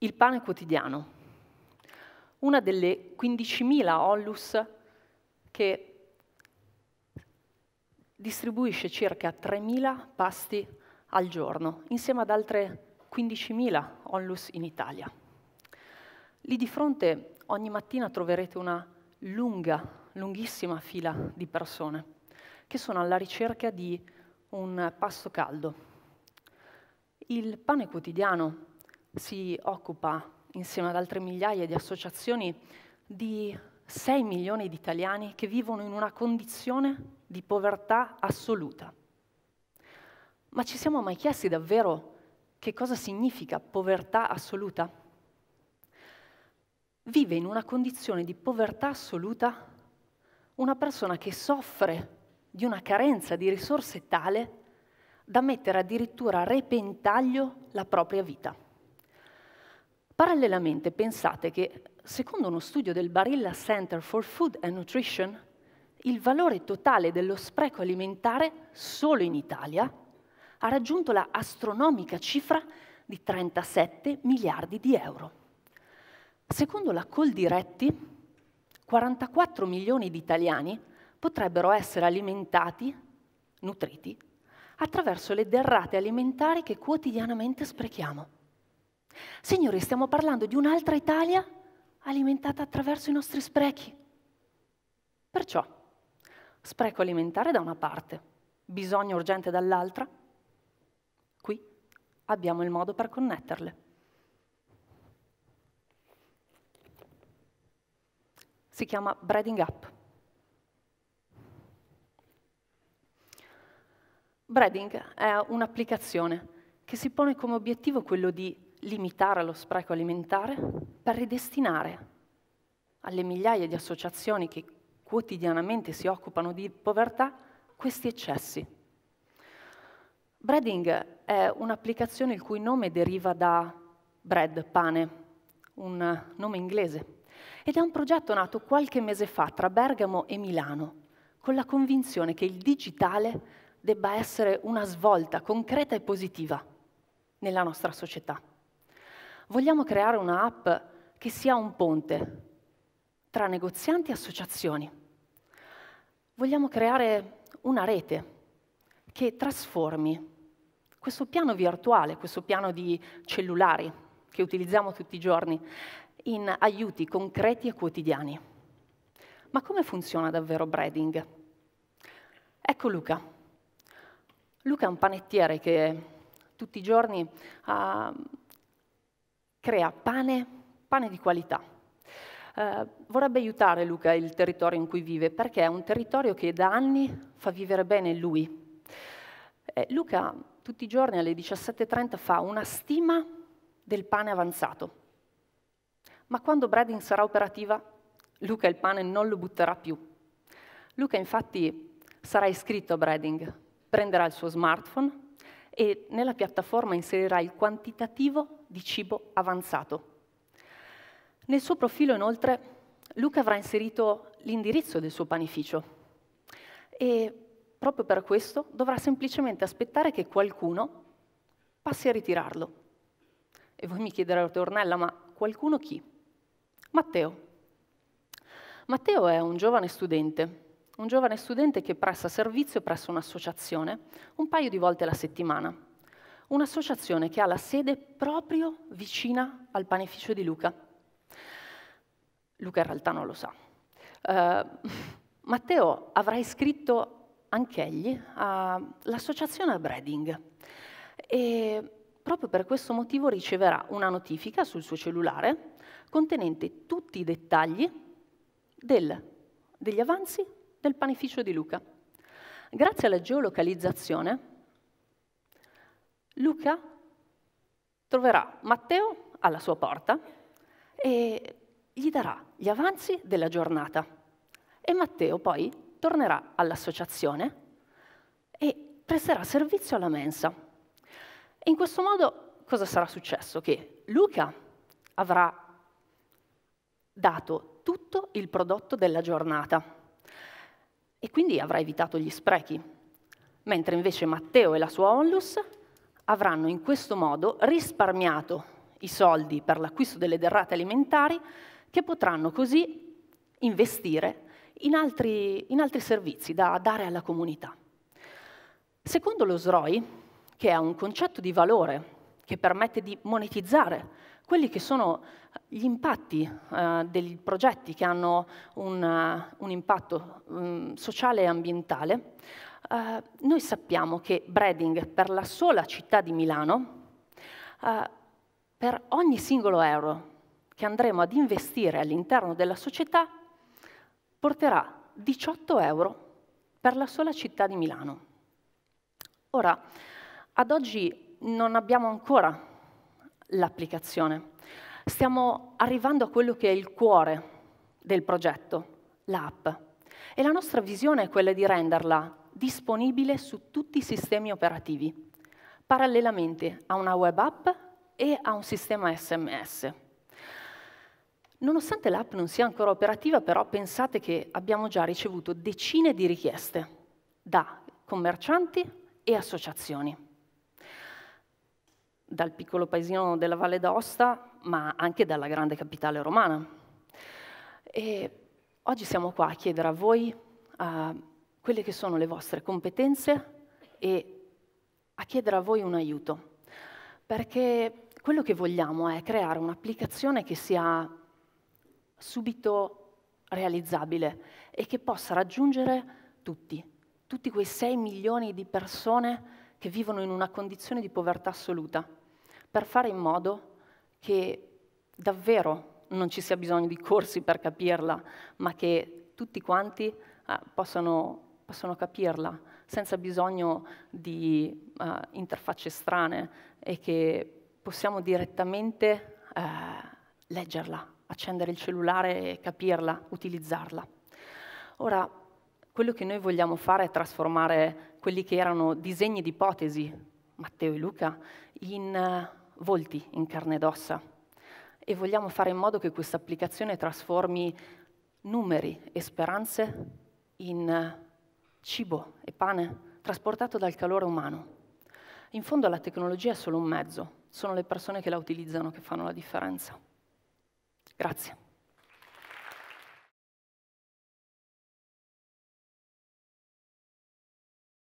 Il pane quotidiano, una delle 15.000 Ollus che distribuisce circa 3.000 pasti al giorno, insieme ad altre 15.000 Ollus in Italia. Lì di fronte ogni mattina troverete una lunga, lunghissima fila di persone che sono alla ricerca di un pasto caldo. Il pane quotidiano si occupa, insieme ad altre migliaia di associazioni, di 6 milioni di italiani che vivono in una condizione di povertà assoluta. Ma ci siamo mai chiesti davvero che cosa significa povertà assoluta? Vive in una condizione di povertà assoluta una persona che soffre di una carenza di risorse tale da mettere addirittura a repentaglio la propria vita. Parallelamente pensate che, secondo uno studio del Barilla Center for Food and Nutrition, il valore totale dello spreco alimentare solo in Italia ha raggiunto la astronomica cifra di 37 miliardi di euro. Secondo la Coldiretti, 44 milioni di italiani potrebbero essere alimentati, nutriti, attraverso le derrate alimentari che quotidianamente sprechiamo. Signori, stiamo parlando di un'altra Italia alimentata attraverso i nostri sprechi. Perciò, spreco alimentare da una parte, bisogno urgente dall'altra, qui abbiamo il modo per connetterle. Si chiama breading up. Breading è un'applicazione che si pone come obiettivo quello di limitare lo spreco alimentare per ridestinare alle migliaia di associazioni che quotidianamente si occupano di povertà questi eccessi. Breading è un'applicazione il cui nome deriva da bread, pane, un nome inglese, ed è un progetto nato qualche mese fa tra Bergamo e Milano, con la convinzione che il digitale debba essere una svolta concreta e positiva nella nostra società. Vogliamo creare un'app che sia un ponte tra negozianti e associazioni. Vogliamo creare una rete che trasformi questo piano virtuale, questo piano di cellulari che utilizziamo tutti i giorni, in aiuti concreti e quotidiani. Ma come funziona davvero Breading? Ecco Luca. Luca è un panettiere che tutti i giorni ha crea pane, pane di qualità. Eh, vorrebbe aiutare Luca il territorio in cui vive, perché è un territorio che da anni fa vivere bene lui. Eh, Luca tutti i giorni alle 17.30 fa una stima del pane avanzato. Ma quando Brading sarà operativa, Luca il pane non lo butterà più. Luca infatti sarà iscritto a Brading, prenderà il suo smartphone, e nella piattaforma inserirà il quantitativo di cibo avanzato. Nel suo profilo, inoltre, Luca avrà inserito l'indirizzo del suo panificio e proprio per questo dovrà semplicemente aspettare che qualcuno passi a ritirarlo. E voi mi chiederete, Ornella, ma qualcuno chi? Matteo. Matteo è un giovane studente un giovane studente che presta servizio presso un'associazione un paio di volte alla settimana. Un'associazione che ha la sede proprio vicina al panificio di Luca. Luca in realtà non lo sa. Uh, Matteo avrà iscritto anch'egli all'associazione a Breading e proprio per questo motivo riceverà una notifica sul suo cellulare contenente tutti i dettagli del, degli avanzi del panificio di Luca. Grazie alla geolocalizzazione, Luca troverà Matteo alla sua porta e gli darà gli avanzi della giornata. E Matteo poi tornerà all'associazione e presterà servizio alla mensa. in questo modo cosa sarà successo? Che Luca avrà dato tutto il prodotto della giornata e quindi avrà evitato gli sprechi, mentre invece Matteo e la sua onlus avranno in questo modo risparmiato i soldi per l'acquisto delle derrate alimentari che potranno così investire in altri, in altri servizi da dare alla comunità. Secondo lo SROI, che è un concetto di valore che permette di monetizzare quelli che sono gli impatti eh, dei progetti che hanno un, eh, un impatto um, sociale e ambientale, eh, noi sappiamo che Breding per la sola città di Milano, eh, per ogni singolo euro che andremo ad investire all'interno della società, porterà 18 euro per la sola città di Milano. Ora, ad oggi non abbiamo ancora l'applicazione stiamo arrivando a quello che è il cuore del progetto, l'app. E la nostra visione è quella di renderla disponibile su tutti i sistemi operativi, parallelamente a una web app e a un sistema SMS. Nonostante l'app non sia ancora operativa, però pensate che abbiamo già ricevuto decine di richieste da commercianti e associazioni. Dal piccolo paesino della Valle d'Aosta ma anche dalla grande capitale romana. E oggi siamo qua a chiedere a voi uh, quelle che sono le vostre competenze e a chiedere a voi un aiuto, perché quello che vogliamo è creare un'applicazione che sia subito realizzabile e che possa raggiungere tutti, tutti quei 6 milioni di persone che vivono in una condizione di povertà assoluta, per fare in modo che davvero non ci sia bisogno di corsi per capirla, ma che tutti quanti eh, possano, possano, capirla senza bisogno di eh, interfacce strane e che possiamo direttamente eh, leggerla, accendere il cellulare e capirla, utilizzarla. Ora, quello che noi vogliamo fare è trasformare quelli che erano disegni di ipotesi, Matteo e Luca, in volti in carne ed ossa e vogliamo fare in modo che questa applicazione trasformi numeri e speranze in cibo e pane trasportato dal calore umano. In fondo la tecnologia è solo un mezzo, sono le persone che la utilizzano che fanno la differenza. Grazie.